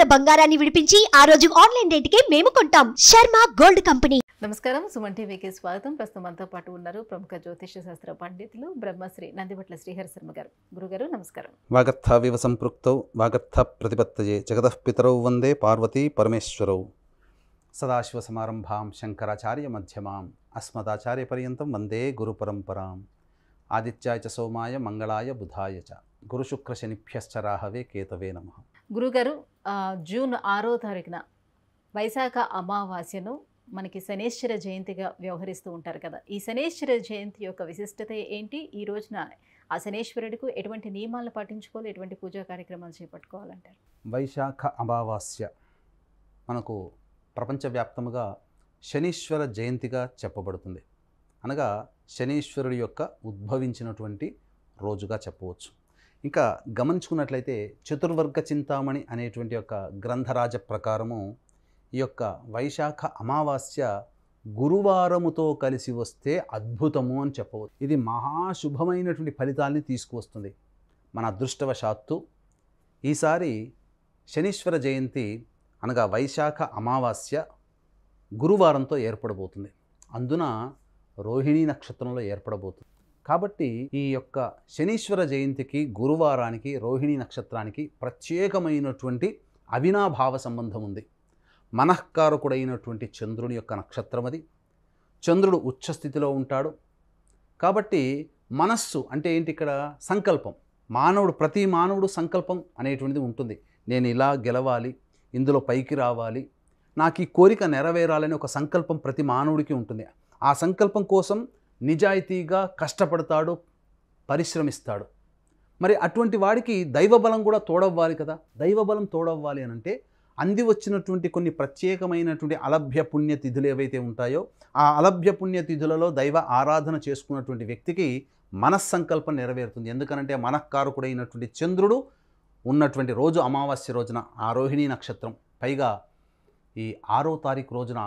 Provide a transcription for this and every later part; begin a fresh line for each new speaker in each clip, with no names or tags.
ఉన్న బంగారాన్ని విడిపించి ఆ రోజు ఆన్లైన్ రేటుకే మేము కొంటాం శర్మ గోల్డ్ కంపెనీ నమస్కారం సుమన్ టీవీకి స్వాగతం ప్రస్తుతం మనతో పాటు ఉన్నారు ప్రముఖ జ్యోతిష శాస్త్ర పండితులు బ్రహ్మశ్రీ నందిపట్ల శ్రీహర శర్మ గారు గురుగారు నమస్కారం
వివ సంపృక్తౌ వాగర్థ ప్రతిపత్తయే జగతః పితరౌ వందే పార్వతీ పరమేశ్వరౌ సదాశివ సమారంభాం శంకరాచార్య మధ్యమాం అస్మదాచార్య పర్యంతం వందే గురు పరంపరాం ఆదిత్యాయ చ సోమాయ మంగళాయ బుధాయ చ గురు శుక్ర శనిభ్యశ్చరాహవే కేతవే నమ
గురుగారు జూన్ ఆరో తారీఖున వైశాఖ అమావాస్యను మనకి శనేశ్వర జయంతిగా వ్యవహరిస్తూ ఉంటారు కదా ఈ శనేశ్వర జయంతి యొక్క విశిష్టత ఏంటి ఈ రోజున ఆ శనేశ్వరుడికి ఎటువంటి నియమాలను పాటించుకోవాలి ఎటువంటి పూజా కార్యక్రమాలు చేపట్టుకోవాలంటారు
వైశాఖ అమావాస్య మనకు ప్రపంచవ్యాప్తముగా శనీశ్వర జయంతిగా చెప్పబడుతుంది అనగా శనీశ్వరుడి యొక్క ఉద్భవించినటువంటి రోజుగా చెప్పవచ్చు ఇంకా గమనించుకున్నట్లయితే చతుర్వర్గ చింతామణి అనేటువంటి యొక్క గ్రంథరాజ ప్రకారము ఈ యొక్క వైశాఖ అమావాస్య గురువారముతో కలిసి వస్తే అద్భుతము అని చెప్పవచ్చు ఇది మహాశుభమైనటువంటి ఫలితాల్ని తీసుకువస్తుంది మన అదృష్టవశాత్తు ఈసారి శనీశ్వర జయంతి అనగా వైశాఖ అమావాస్య గురువారంతో ఏర్పడబోతుంది అందున రోహిణీ నక్షత్రంలో ఏర్పడబోతుంది కాబట్టి ఈ యొక్క శనీశ్వర జయంతికి గురువారానికి రోహిణి నక్షత్రానికి ప్రత్యేకమైనటువంటి అవినాభావ సంబంధం ఉంది మనఃకారకుడైనటువంటి చంద్రుని యొక్క నక్షత్రం అది చంద్రుడు ఉచ్చస్థితిలో ఉంటాడు కాబట్టి మనస్సు అంటే ఏంటి ఇక్కడ సంకల్పం మానవుడు ప్రతి మానవుడు సంకల్పం అనేటువంటిది ఉంటుంది నేను ఇలా గెలవాలి ఇందులో పైకి రావాలి నాకు ఈ కోరిక నెరవేరాలని ఒక సంకల్పం ప్రతి మానవుడికి ఉంటుంది ఆ సంకల్పం కోసం నిజాయితీగా కష్టపడతాడు పరిశ్రమిస్తాడు మరి అటువంటి వాడికి దైవబలం కూడా తోడవ్వాలి కదా దైవబలం తోడవ్వాలి అని అంటే అంది వచ్చినటువంటి కొన్ని ప్రత్యేకమైనటువంటి అలభ్య పుణ్యతిథులు ఏవైతే ఉంటాయో ఆ అలభ్య పుణ్యతిథులలో దైవ ఆరాధన చేసుకున్నటువంటి వ్యక్తికి మనస్సంకల్పం నెరవేరుతుంది ఎందుకనంటే మనఃకారకుడైనటువంటి చంద్రుడు ఉన్నటువంటి రోజు అమావాస్య రోజున ఆ రోహిణీ నక్షత్రం పైగా ఈ ఆరో తారీఖు రోజున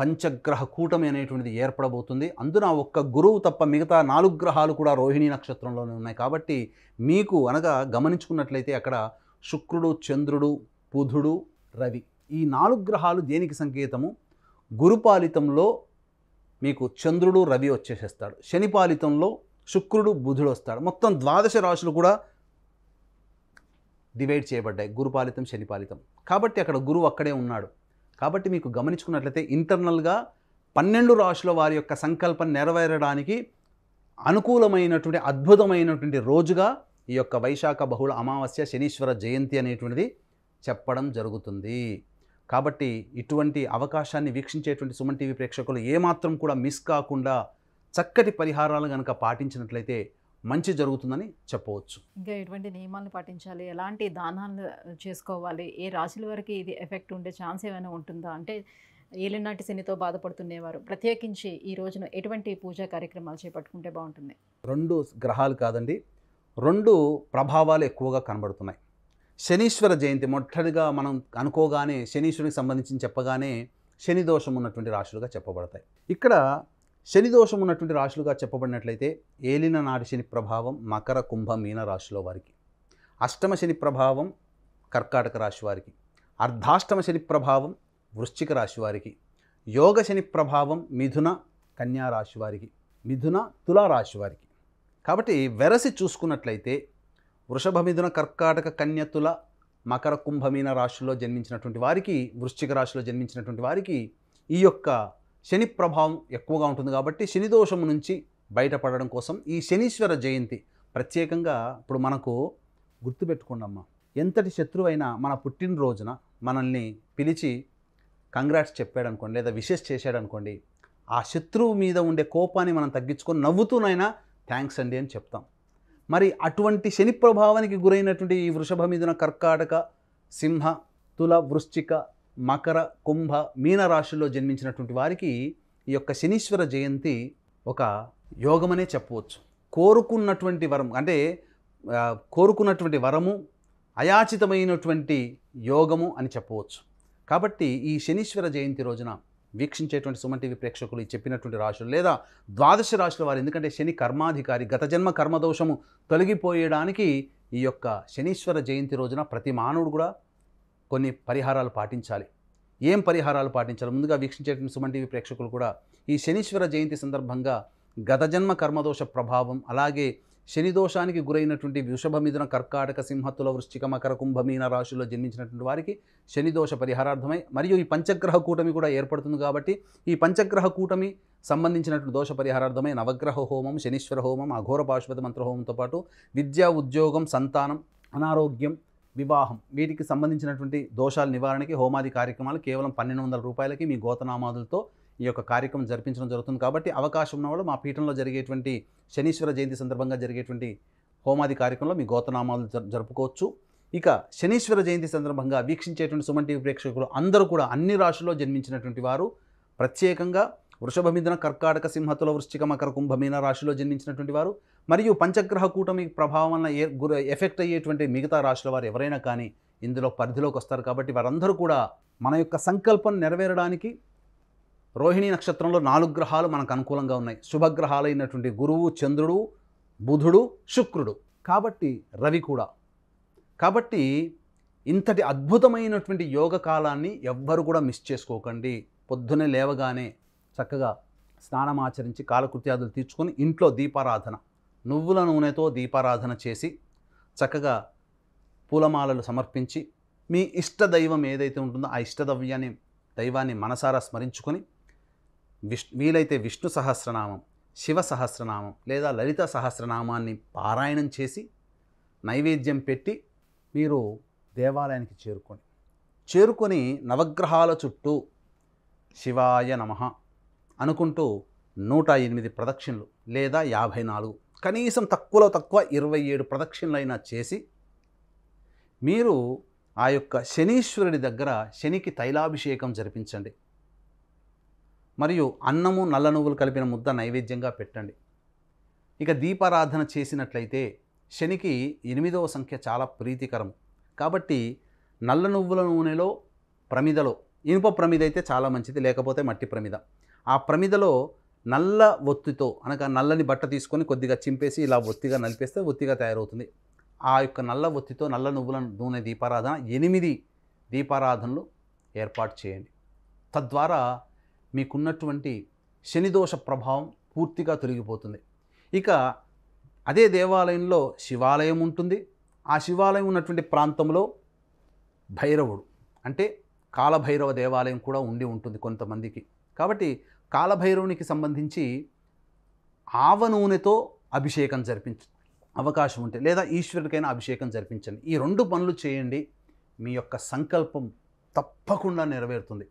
పంచగ్రహ కూటమి అనేటువంటిది ఏర్పడబోతుంది అందున ఒక్క గురువు తప్ప మిగతా నాలుగు గ్రహాలు కూడా రోహిణి నక్షత్రంలోనే ఉన్నాయి కాబట్టి మీకు అనగా గమనించుకున్నట్లయితే అక్కడ శుక్రుడు చంద్రుడు బుధుడు రవి ఈ నాలుగు గ్రహాలు దేనికి సంకేతము గురుపాలితంలో మీకు చంద్రుడు రవి వచ్చేసేస్తాడు శనిపాలితంలో శుక్రుడు బుధుడు వస్తాడు మొత్తం ద్వాదశ రాశులు కూడా డివైడ్ చేయబడ్డాయి గురుపాలితం శనిపాలితం కాబట్టి అక్కడ గురువు అక్కడే ఉన్నాడు కాబట్టి మీకు గమనించుకున్నట్లయితే ఇంటర్నల్గా పన్నెండు రాశుల వారి యొక్క సంకల్పం నెరవేరడానికి అనుకూలమైనటువంటి అద్భుతమైనటువంటి రోజుగా ఈ యొక్క వైశాఖ బహుళ అమావాస్య శనీశ్వర జయంతి అనేటువంటిది చెప్పడం జరుగుతుంది కాబట్టి ఇటువంటి అవకాశాన్ని వీక్షించేటువంటి సుమన్ టీవీ ప్రేక్షకులు ఏమాత్రం కూడా మిస్ కాకుండా చక్కటి పరిహారాలు కనుక పాటించినట్లయితే మంచి జరుగుతుందని చెప్పవచ్చు
ఇంకా ఎటువంటి నియమాలను పాటించాలి ఎలాంటి దానాలు చేసుకోవాలి ఏ రాశుల వరకు ఇది ఎఫెక్ట్ ఉండే ఛాన్స్ ఏమైనా ఉంటుందా అంటే ఏలినాటి శనితో బాధపడుతుండేవారు ప్రత్యేకించి ఈ రోజున ఎటువంటి పూజా కార్యక్రమాలు చేపట్టుకుంటే బాగుంటుంది
రెండు గ్రహాలు కాదండి రెండు ప్రభావాలు ఎక్కువగా కనబడుతున్నాయి శనీశ్వర జయంతి మొట్టడిగా మనం అనుకోగానే శనీశ్వరునికి సంబంధించి చెప్పగానే శని దోషం ఉన్నటువంటి రాశులుగా చెప్పబడతాయి ఇక్కడ శని దోషం ఉన్నటువంటి రాశులుగా చెప్పబడినట్లయితే ఏలిన నాటి శని ప్రభావం మకర కుంభ మీన రాశిలో వారికి అష్టమ శని ప్రభావం కర్కాటక రాశి వారికి అర్ధాష్టమ శని ప్రభావం వృశ్చిక రాశి వారికి యోగ శని ప్రభావం మిథున కన్యా రాశి వారికి మిథున తులా రాశి వారికి కాబట్టి వెరసి చూసుకున్నట్లయితే వృషభ మిథున కర్కాటక కన్యతుల మకర కుంభమీన రాశుల్లో జన్మించినటువంటి వారికి వృశ్చిక రాశిలో జన్మించినటువంటి వారికి ఈ యొక్క శని ప్రభావం ఎక్కువగా ఉంటుంది కాబట్టి శని దోషం నుంచి బయటపడడం కోసం ఈ శనీశ్వర జయంతి ప్రత్యేకంగా ఇప్పుడు మనకు గుర్తుపెట్టుకోండమ్మా ఎంతటి శత్రువైనా మన పుట్టినరోజున మనల్ని పిలిచి కంగ్రాట్స్ చెప్పాడు అనుకోండి లేదా విషెస్ చేశాడు అనుకోండి ఆ శత్రువు మీద ఉండే కోపాన్ని మనం తగ్గించుకొని నవ్వుతూనైనా థ్యాంక్స్ అండి అని చెప్తాం మరి అటువంటి శని ప్రభావానికి గురైనటువంటి ఈ వృషభ మీదున కర్కాటక సింహ తుల వృశ్చిక మకర కుంభ మీన రాశుల్లో జన్మించినటువంటి వారికి ఈ యొక్క శనీశ్వర జయంతి ఒక యోగమనే చెప్పవచ్చు కోరుకున్నటువంటి వరం అంటే కోరుకున్నటువంటి వరము అయాచితమైనటువంటి యోగము అని చెప్పవచ్చు కాబట్టి ఈ శనీశ్వర జయంతి రోజున వీక్షించేటువంటి సుమన్ టీవీ ప్రేక్షకులు చెప్పినటువంటి రాశులు లేదా ద్వాదశ రాశుల వారు ఎందుకంటే శని కర్మాధికారి గత జన్మ కర్మదోషము తొలగిపోయడానికి ఈ యొక్క శనీశ్వర జయంతి రోజున ప్రతి మానవుడు కూడా కొన్ని పరిహారాలు పాటించాలి ఏం పరిహారాలు పాటించాలి ముందుగా వీక్షించేటువంటి సుమన్ టీవీ ప్రేక్షకులు కూడా ఈ శనీశ్వర జయంతి సందర్భంగా గత జన్మ కర్మదోష ప్రభావం అలాగే శనిదోషానికి గురైనటువంటి వృషభ మిథున కర్కాటక సింహతుల వృశ్చిక మకర కుంభమీన రాశుల్లో జన్మించినటువంటి వారికి శనిదోష పరిహారార్థమై మరియు ఈ పంచగ్రహ కూటమి కూడా ఏర్పడుతుంది కాబట్టి ఈ పంచగ్రహ కూటమి సంబంధించినటువంటి దోష పరిహారార్థమై నవగ్రహ హోమం శనీశ్వర హోమం అఘోర పాశుపతి మంత్ర హోమంతో పాటు విద్యా ఉద్యోగం సంతానం అనారోగ్యం వివాహం వీటికి సంబంధించినటువంటి దోషాల నివారణకి హోమాది కార్యక్రమాలు కేవలం పన్నెండు వందల రూపాయలకి మీ గోతనామాదులతో ఈ యొక్క కార్యక్రమం జరిపించడం జరుగుతుంది కాబట్టి అవకాశం ఉన్నవాళ్ళు మా పీఠంలో జరిగేటువంటి శనీశ్వర జయంతి సందర్భంగా జరిగేటువంటి హోమాది కార్యక్రమంలో మీ గోతనామాలు జరుపుకోవచ్చు ఇక శనీశ్వర జయంతి సందర్భంగా వీక్షించేటువంటి సుమన్ టీవీ ప్రేక్షకులు అందరూ కూడా అన్ని రాశుల్లో జన్మించినటువంటి వారు ప్రత్యేకంగా వృషభమిథున కర్కాటక సింహతుల వృశ్చిక మకర కుంభమీన రాశిలో జన్మించినటువంటి వారు మరియు పంచగ్రహ కూటమి ప్రభావం వల్ల ఏ ఎఫెక్ట్ అయ్యేటువంటి మిగతా రాశుల వారు ఎవరైనా కానీ ఇందులో పరిధిలోకి వస్తారు కాబట్టి వారందరూ కూడా మన యొక్క సంకల్పం నెరవేరడానికి రోహిణి నక్షత్రంలో నాలుగు గ్రహాలు మనకు అనుకూలంగా ఉన్నాయి శుభగ్రహాలైనటువంటి గురువు చంద్రుడు బుధుడు శుక్రుడు కాబట్టి రవి కూడా కాబట్టి ఇంతటి అద్భుతమైనటువంటి యోగ కాలాన్ని ఎవ్వరు కూడా మిస్ చేసుకోకండి పొద్దునే లేవగానే చక్కగా స్నానం ఆచరించి కాలకృత్యాదులు తీర్చుకొని ఇంట్లో దీపారాధన నువ్వుల నూనెతో దీపారాధన చేసి చక్కగా పూలమాలలు సమర్పించి మీ ఇష్ట దైవం ఏదైతే ఉంటుందో ఆ ఇష్టదవ్యాన్ని దైవాన్ని మనసారా స్మరించుకొని విష్ వీలైతే విష్ణు సహస్రనామం శివ సహస్రనామం లేదా లలిత సహస్రనామాన్ని పారాయణం చేసి నైవేద్యం పెట్టి మీరు దేవాలయానికి చేరుకొని చేరుకొని నవగ్రహాల చుట్టూ శివాయ నమ అనుకుంటూ నూట ఎనిమిది ప్రదక్షిణలు లేదా యాభై నాలుగు కనీసం తక్కువలో తక్కువ ఇరవై ఏడు ప్రదక్షిణలైనా చేసి మీరు ఆ యొక్క శనీశ్వరుడి దగ్గర శనికి తైలాభిషేకం జరిపించండి మరియు అన్నము నల్ల నువ్వులు కలిపిన ముద్ద నైవేద్యంగా పెట్టండి ఇక దీపారాధన చేసినట్లయితే శనికి ఎనిమిదవ సంఖ్య చాలా ప్రీతికరం కాబట్టి నల్ల నువ్వుల నూనెలో ప్రమిదలో ఇనుప ప్రమిద అయితే చాలా మంచిది లేకపోతే మట్టి ప్రమిద ఆ ప్రమిదలో నల్ల ఒత్తితో అనగా నల్లని బట్ట తీసుకొని కొద్దిగా చింపేసి ఇలా ఒత్తిగా నలిపేస్తే ఒత్తిగా తయారవుతుంది ఆ యొక్క నల్ల ఒత్తితో నల్ల నువ్వుల నూనె దీపారాధన ఎనిమిది దీపారాధనలు ఏర్పాటు చేయండి తద్వారా మీకున్నటువంటి శనిదోష ప్రభావం పూర్తిగా తొలగిపోతుంది ఇక అదే దేవాలయంలో శివాలయం ఉంటుంది ఆ శివాలయం ఉన్నటువంటి ప్రాంతంలో భైరవుడు అంటే కాలభైరవ దేవాలయం కూడా ఉండి ఉంటుంది కొంతమందికి కాబట్టి కాలభైరవునికి సంబంధించి ఆవ నూనెతో అభిషేకం జరిపించ అవకాశం ఉంటే లేదా ఈశ్వరుడికైనా అభిషేకం జరిపించండి ఈ రెండు పనులు చేయండి మీ యొక్క సంకల్పం తప్పకుండా నెరవేరుతుంది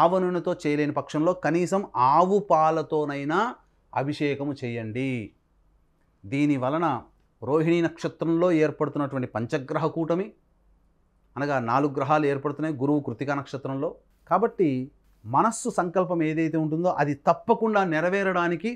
ఆవ నూనెతో చేయలేని పక్షంలో కనీసం ఆవు పాలతోనైనా అభిషేకము చేయండి దీని వలన రోహిణి నక్షత్రంలో ఏర్పడుతున్నటువంటి పంచగ్రహ కూటమి అనగా నాలుగు గ్రహాలు ఏర్పడుతున్నాయి గురువు కృతికా నక్షత్రంలో కాబట్టి మనస్సు సంకల్పం ఏదైతే ఉంటుందో అది తప్పకుండా నెరవేరడానికి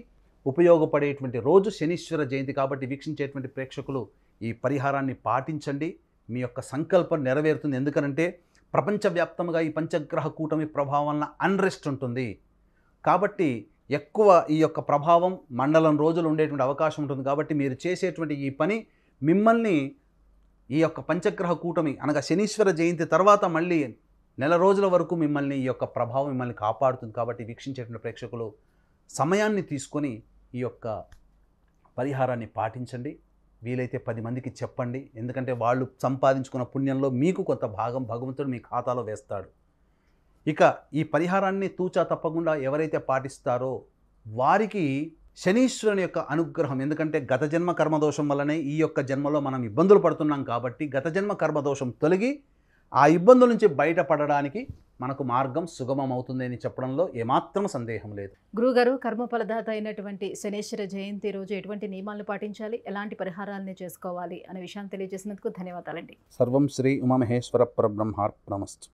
ఉపయోగపడేటువంటి రోజు శనీశ్వర జయంతి కాబట్టి వీక్షించేటువంటి ప్రేక్షకులు ఈ పరిహారాన్ని పాటించండి మీ యొక్క సంకల్పం నెరవేరుతుంది ఎందుకనంటే ప్రపంచవ్యాప్తంగా ఈ పంచగ్రహ కూటమి ప్రభావం వలన అన్రెస్ట్ ఉంటుంది కాబట్టి ఎక్కువ ఈ యొక్క ప్రభావం మండలం రోజులు ఉండేటువంటి అవకాశం ఉంటుంది కాబట్టి మీరు చేసేటువంటి ఈ పని మిమ్మల్ని ఈ యొక్క పంచగ్రహ కూటమి అనగా శనీశ్వర జయంతి తర్వాత మళ్ళీ నెల రోజుల వరకు మిమ్మల్ని ఈ యొక్క ప్రభావం మిమ్మల్ని కాపాడుతుంది కాబట్టి వీక్షించేటువంటి ప్రేక్షకులు సమయాన్ని తీసుకొని ఈ యొక్క పరిహారాన్ని పాటించండి వీలైతే పది మందికి చెప్పండి ఎందుకంటే వాళ్ళు సంపాదించుకున్న పుణ్యంలో మీకు కొంత భాగం భగవంతుడు మీ ఖాతాలో వేస్తాడు ఇక ఈ పరిహారాన్ని తూచా తప్పకుండా ఎవరైతే పాటిస్తారో వారికి శనీశ్వరుని యొక్క అనుగ్రహం ఎందుకంటే గత జన్మ కర్మదోషం వల్లనే ఈ యొక్క జన్మలో మనం ఇబ్బందులు పడుతున్నాం కాబట్టి గత జన్మ కర్మదోషం తొలగి ఆ ఇబ్బందుల నుంచి బయటపడడానికి మనకు మార్గం సుగమం అవుతుంది అని చెప్పడంలో ఏమాత్రం సందేహం లేదు
గురుగారు కర్మఫలదాత అయినటువంటి శనేశ్వర జయంతి రోజు ఎటువంటి నియమాలను పాటించాలి ఎలాంటి పరిహారాలను చేసుకోవాలి అనే విషయాన్ని తెలియజేసినందుకు ధన్యవాదాలండి
సర్వం శ్రీ ఉమామహేశ్వర నమస్తే